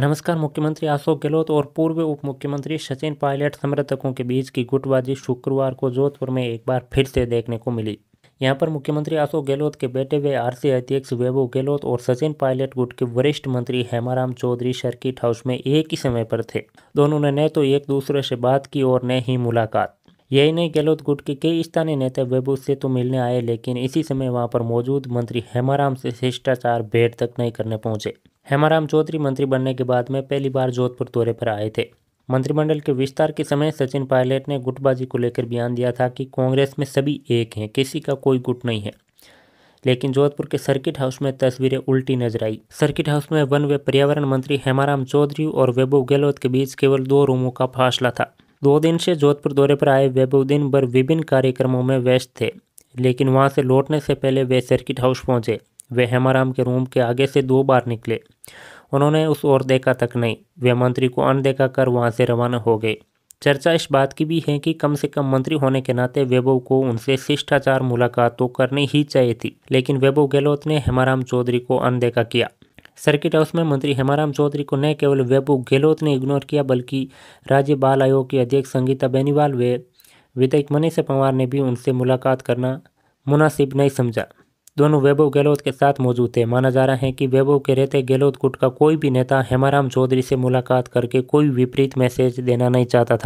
नमस्कार मुख्यमंत्री अशोक गहलोत और पूर्व उप मुख्यमंत्री सचिन पायलट समर्थकों के बीच की गुटबाजी शुक्रवार को जोधपुर में एक बार फिर से देखने को मिली यहाँ पर मुख्यमंत्री अशोक गहलोत के बेटे हुए आरसी अध्यक्ष वैभव गहलोत और सचिन पायलट गुट के वरिष्ठ मंत्री हेमाराम चौधरी सर्किट हाउस में एक ही समय पर थे दोनों ने न तो एक दूसरे से बात की और न ही मुलाकात यही नहीं गहलोत गुट के कई स्थानीय नेता वेबू से तो मिलने आए लेकिन इसी समय वहां पर मौजूद मंत्री हेमाराम से शिष्टाचार भेंट तक नहीं करने पहुंचे हेमाराम चौधरी मंत्री बनने के बाद में पहली बार जोधपुर दौरे पर आए थे मंत्रिमंडल के विस्तार के समय सचिन पायलट ने गुटबाजी को लेकर बयान दिया था कि कांग्रेस में सभी एक हैं किसी का कोई गुट नहीं है लेकिन जोधपुर के सर्किट हाउस में तस्वीरें उल्टी नजर आई सर्किट हाउस में वन व पर्यावरण मंत्री हेमाराम चौधरी और वैभव गहलोत के बीच केवल दो रूमों का फासला था दो दिन से जोधपुर दौरे पर आए वेबुद्दीन बर विभिन्न कार्यक्रमों में व्यस्त थे लेकिन वहाँ से लौटने से पहले वे सर्किट हाउस पहुँचे वे हेमाराम के रूम के आगे से दो बार निकले उन्होंने उस ओर देखा तक नहीं वे मंत्री को अनदेखा कर वहाँ से रवाना हो गए चर्चा इस बात की भी है कि कम से कम मंत्री होने के नाते वैभव को उनसे शिष्टाचार मुलाकात तो करनी ही चाहिए थी लेकिन वैभव गहलोत ने हेमाराम चौधरी को अनदेखा किया सर्किट हाउस में मंत्री हेमाराम चौधरी को न केवल वेबू गहलोत ने इग्नोर किया बल्कि राज्य बाल आयोग की अध्यक्ष संगीता बेनीवाल व विधायक मनीष पंवार ने भी उनसे मुलाकात करना मुनासिब नहीं समझा दोनों वैभव गहलोत के साथ मौजूद थे माना जा रहा है कि वैभव के रहते गहलोत गुट का कोई भी नेता हेमाराम चौधरी से मुलाकात करके कोई विपरीत मैसेज देना नहीं चाहता था